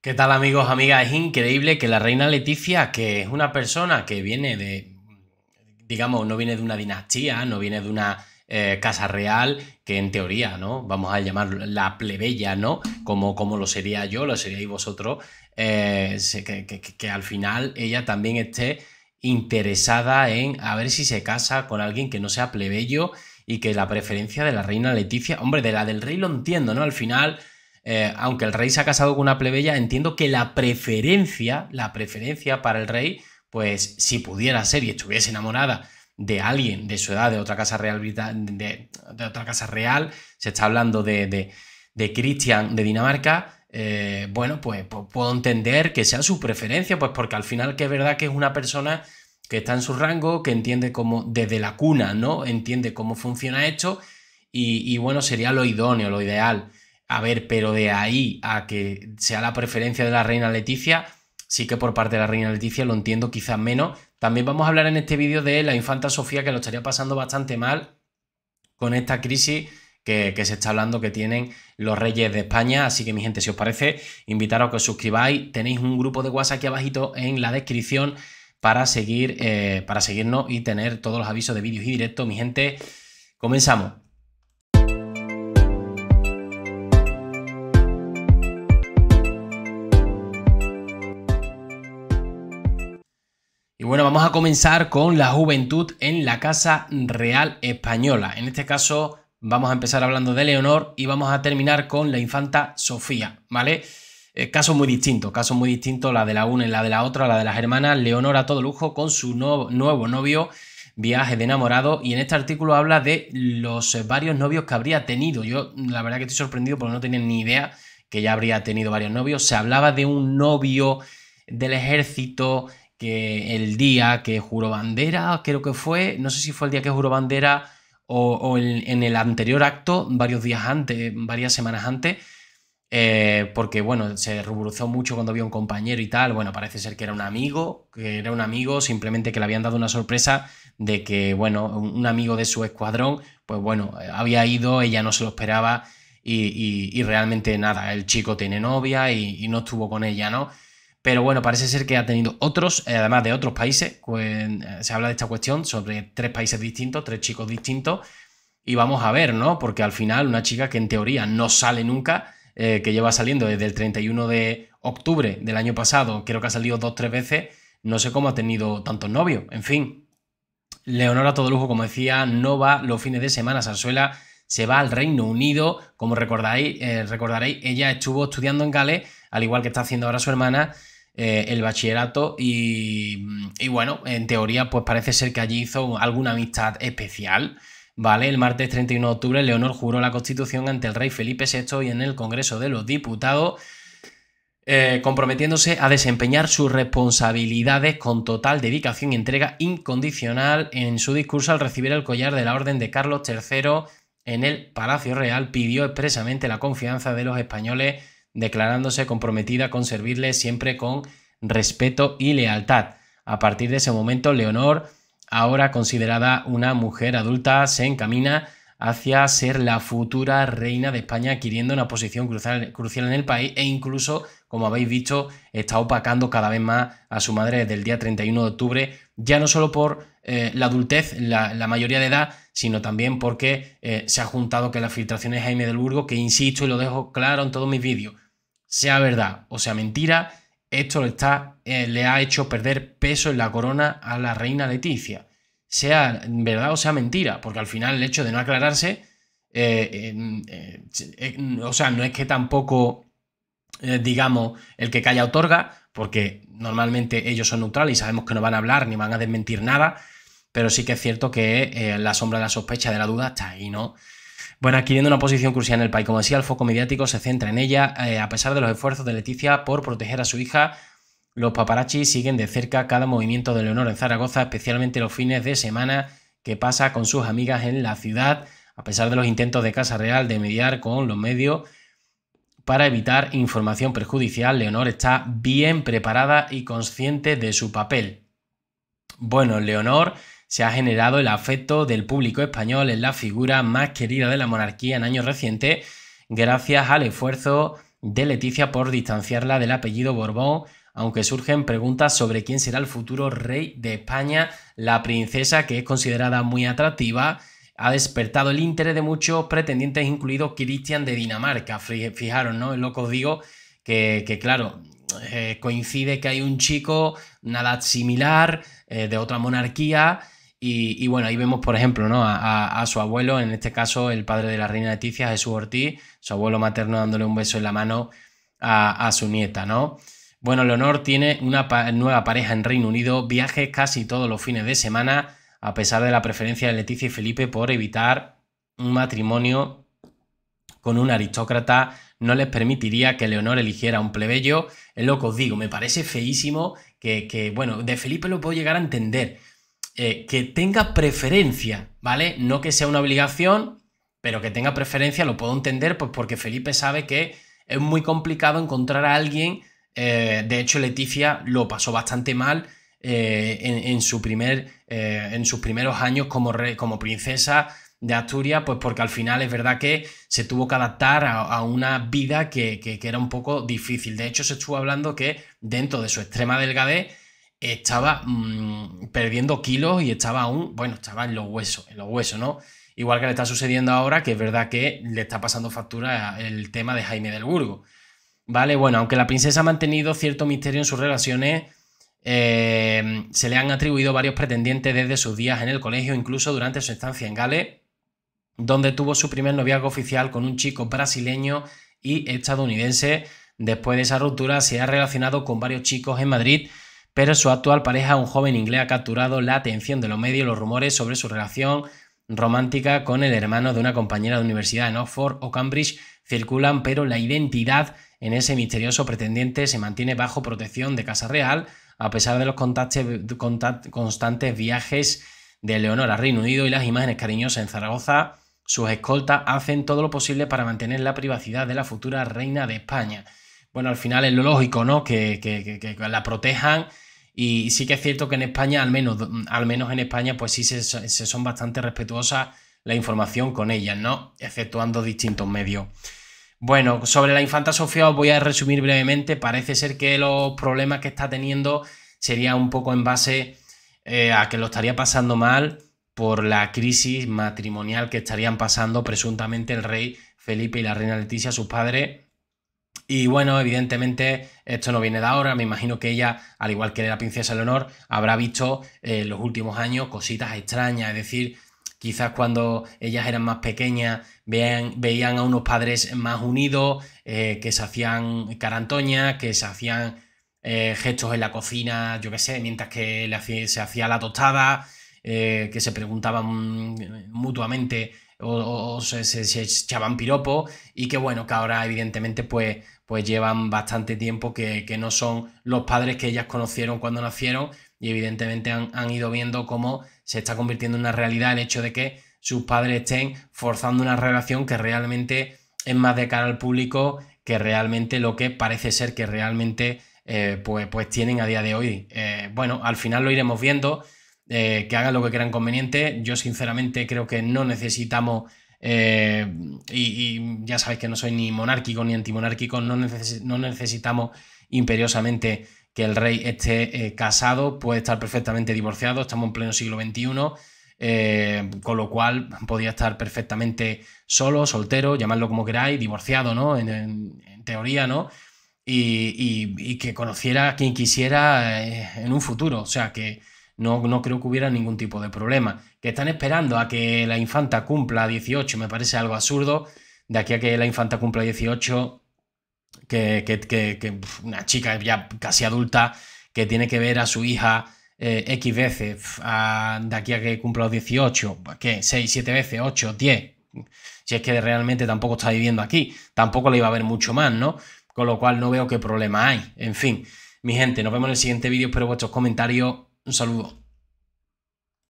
¿Qué tal amigos, amigas? Es increíble que la reina Leticia, que es una persona que viene de, digamos, no viene de una dinastía, no viene de una eh, casa real, que en teoría, ¿no? Vamos a llamar la plebeya, ¿no? Como, como lo sería yo, lo seríais vosotros, eh, que, que al final ella también esté interesada en a ver si se casa con alguien que no sea plebeyo y que la preferencia de la reina Leticia, hombre, de la del rey lo entiendo, ¿no? Al final eh, aunque el rey se ha casado con una plebeya, entiendo que la preferencia, la preferencia para el rey, pues si pudiera ser y estuviese enamorada de alguien de su edad, de otra casa real, de, otra casa real, se está hablando de, de, de Christian de Dinamarca, eh, bueno, pues, pues, puedo entender que sea su preferencia, pues porque al final que es verdad que es una persona que está en su rango, que entiende cómo, desde la cuna, ¿no? Entiende cómo funciona esto y, y bueno, sería lo idóneo, lo ideal. A ver, pero de ahí a que sea la preferencia de la reina Leticia, sí que por parte de la reina Leticia lo entiendo quizás menos. También vamos a hablar en este vídeo de la infanta Sofía, que lo estaría pasando bastante mal con esta crisis que, se está hablando que tienen los reyes de España. Así que, mi gente, si os parece, invitaros a que os suscribáis. Tenéis un grupo de WhatsApp aquí abajito en la descripción para, seguir, eh, para seguirnos y tener todos los avisos de vídeos y directos. Mi gente, comenzamos. bueno, vamos a comenzar con la juventud en la Casa Real Española. En este caso vamos a empezar hablando de Leonor y vamos a terminar con la infanta Sofía, ¿vale? Eh, caso muy distinto, caso muy distinto, la de la una y la de la otra, la de las hermanas. Leonor a todo lujo con su nuevo novio, viaje de enamorado, y en este artículo habla de los varios novios que habría tenido. Yo la verdad que estoy sorprendido porque no tenía ni idea que ya habría tenido varios novios. Se hablaba de un novio del ejército que el día que juró bandera, creo que fue, no sé si fue el día que juró bandera o, en, el anterior acto, varios días antes, varias semanas antes, eh, porque bueno, se ruborizó mucho cuando había un compañero y tal, bueno, parece ser que era un amigo, que era un amigo, simplemente que le habían dado una sorpresa de que, bueno, un amigo de su escuadrón, pues bueno, había ido, ella no se lo esperaba y, realmente nada, el chico tiene novia y, y no estuvo con ella, ¿no? Pero bueno, parece ser que ha tenido otros, eh, además de otros países, pues, eh, se habla de esta cuestión sobre tres países distintos, tres chicos distintos, y vamos a ver, ¿no? Porque al final una chica que en teoría no sale nunca, eh, que lleva saliendo desde el 31 de octubre del año pasado, creo que ha salido dos, tres veces, no sé cómo ha tenido tantos novios, en fin. Leonora Todolujo, como decía, no va los fines de semana a se va al Reino Unido, como recordáis, recordaréis, ella estuvo estudiando en Gales al igual que está haciendo ahora su hermana, eh, el bachillerato y, bueno, en teoría pues parece ser que allí hizo alguna amistad especial. ¿Vale? El martes 31 de octubre, Leonor juró la Constitución ante el rey Felipe VI y en el Congreso de los Diputados, eh, comprometiéndose a desempeñar sus responsabilidades con total dedicación y entrega incondicional. En su discurso al recibir el collar de la Orden de Carlos III en el Palacio Real, pidió expresamente la confianza de los españoles declarándose comprometida con servirle siempre con respeto y lealtad. A partir de ese momento, Leonor, ahora considerada una mujer adulta, se encamina hacia ser la futura reina de España, adquiriendo una posición crucial, en el país e incluso, como habéis visto, está opacando cada vez más a su madre desde el día 31 de octubre, ya no solo por eh, la adultez, la, mayoría de edad, sino también porque eh, se ha juntado que las filtraciones Jaime del Burgo, que insisto y lo dejo claro en todos mis vídeos, sea verdad o sea mentira, esto le, está, eh, le ha hecho perder peso en la corona a la reina Leticia. Sea verdad o sea mentira, porque al final el hecho de no aclararse, eh, eh, o sea, no es que tampoco, digamos, el que calla otorga, porque normalmente ellos son neutrales y sabemos que no van a hablar ni van a desmentir nada, pero sí que es cierto que la sombra de la sospecha de la duda está ahí, ¿no? Bueno, adquiriendo una posición crucial en el país. Como decía, el foco mediático se centra en ella, eh, a pesar de los esfuerzos de Leticia por proteger a su hija. Los paparazzi siguen de cerca cada movimiento de Leonor en Zaragoza, especialmente los fines de semana que pasa con sus amigas en la ciudad, a pesar de los intentos de Casa Real de mediar con los medios para evitar información perjudicial. Leonor está bien preparada y consciente de su papel. Bueno, Leonor se ha generado el afecto del público español en la figura más querida de la monarquía en años recientes, gracias al esfuerzo de Leticia por distanciarla del apellido Borbón, aunque surgen preguntas sobre quién será el futuro rey de España, la princesa, que es considerada muy atractiva, ha despertado el interés de muchos pretendientes, incluido Cristian de Dinamarca. Fijaros, ¿no? Es lo que os digo, que, claro, eh, coincide que hay un chico, nada similar, eh, de otra monarquía, y, bueno, ahí vemos, por ejemplo, ¿no? a, su abuelo, en este caso el padre de la reina Leticia, Jesús Ortiz, su abuelo materno dándole un beso en la mano a, su nieta, ¿no? Bueno, Leonor tiene una nueva pareja en Reino Unido, viaje casi todos los fines de semana, a pesar de la preferencia de Leticia y Felipe por evitar un matrimonio con un aristócrata, no les permitiría que Leonor eligiera un plebeyo. Es lo que os digo, me parece feísimo que, que bueno, de Felipe lo puedo llegar a entender eh, que tenga preferencia, ¿vale? No que sea una obligación, pero que tenga preferencia, lo puedo entender, pues porque Felipe sabe que es muy complicado encontrar a alguien. Eh, de hecho, Leticia lo pasó bastante mal eh, en, su primer, en, sus primeros años como, como princesa de Asturias, pues porque al final es verdad que se tuvo que adaptar a, una vida que, que, era un poco difícil. De hecho, se estuvo hablando que dentro de su extrema delgadez estaba mm, perdiendo kilos y estaba aún, bueno, estaba en los huesos, en los huesos, ¿no? Igual que le está sucediendo ahora, que es verdad que le está pasando factura el tema de Jaime del Burgo. Vale, bueno, aunque la princesa ha mantenido cierto misterio en sus relaciones, eh, se le han atribuido varios pretendientes desde sus días en el colegio, incluso durante su estancia en Gales, donde tuvo su primer noviazgo oficial con un chico brasileño y estadounidense. Después de esa ruptura se ha relacionado con varios chicos en Madrid, pero su actual pareja, un joven inglés, ha capturado la atención de los medios y los rumores sobre su relación romántica con el hermano de una compañera de universidad en Oxford o Cambridge circulan, pero la identidad en ese misterioso pretendiente se mantiene bajo protección de Casa Real, a pesar de los constantes viajes de Leonor a Reino Unido y las imágenes cariñosas en Zaragoza, sus escoltas hacen todo lo posible para mantener la privacidad de la futura reina de España. Bueno, al final es lo lógico, ¿no? que la protejan y sí que es cierto que en España, al menos, al menos en España, pues sí se, son bastante respetuosas la información con ellas, ¿no? Exceptuando distintos medios. Bueno, sobre la infanta Sofía os voy a resumir brevemente. Parece ser que los problemas que está teniendo sería un poco en base eh, a que lo estaría pasando mal por la crisis matrimonial que estarían pasando presuntamente el rey Felipe y la reina Leticia, sus padres, y bueno, evidentemente esto no viene de ahora, me imagino que ella, al igual que la princesa Leonor, habrá visto en eh, los últimos años cositas extrañas, es decir, quizás cuando ellas eran más pequeñas veían, veían a unos padres más unidos, eh, que se hacían carantoñas, que se hacían eh, gestos en la cocina, yo qué sé, mientras que se hacía la tostada, que se preguntaban mm, mutuamente o, se, se, echaban piropo y que bueno, que ahora evidentemente pues, pues llevan bastante tiempo que, no son los padres que ellas conocieron cuando nacieron y evidentemente han, ido viendo cómo se está convirtiendo en una realidad el hecho de que sus padres estén forzando una relación que realmente es más de cara al público que realmente lo que parece ser que realmente eh, pues, pues tienen a día de hoy. Eh, bueno, al final lo iremos viendo. Eh, que hagan lo que crean conveniente. Yo sinceramente creo que no necesitamos, eh, y, ya sabéis que no soy ni monárquico ni antimonárquico, no, necesitamos imperiosamente que el rey esté eh, casado, puede estar perfectamente divorciado, estamos en pleno siglo XXI. con lo cual podía estar perfectamente solo, soltero, llamadlo como queráis, divorciado, ¿no? En, teoría, ¿no? Y, que conociera a quien quisiera en un futuro. O sea, que, no, creo que hubiera ningún tipo de problema. Que están esperando a que la infanta cumpla 18, me parece algo absurdo. De aquí a que la infanta cumpla 18, que, una chica ya casi adulta que tiene que ver a su hija eh, X veces, de aquí a que cumpla los 18, pues, ¿qué? 6, 7 veces, 8, 10. Si es que realmente tampoco está viviendo aquí, tampoco le iba a ver mucho más, ¿no? Con lo cual no veo qué problema hay. En fin, mi gente, nos vemos en el siguiente vídeo. Espero vuestros comentarios un saludo.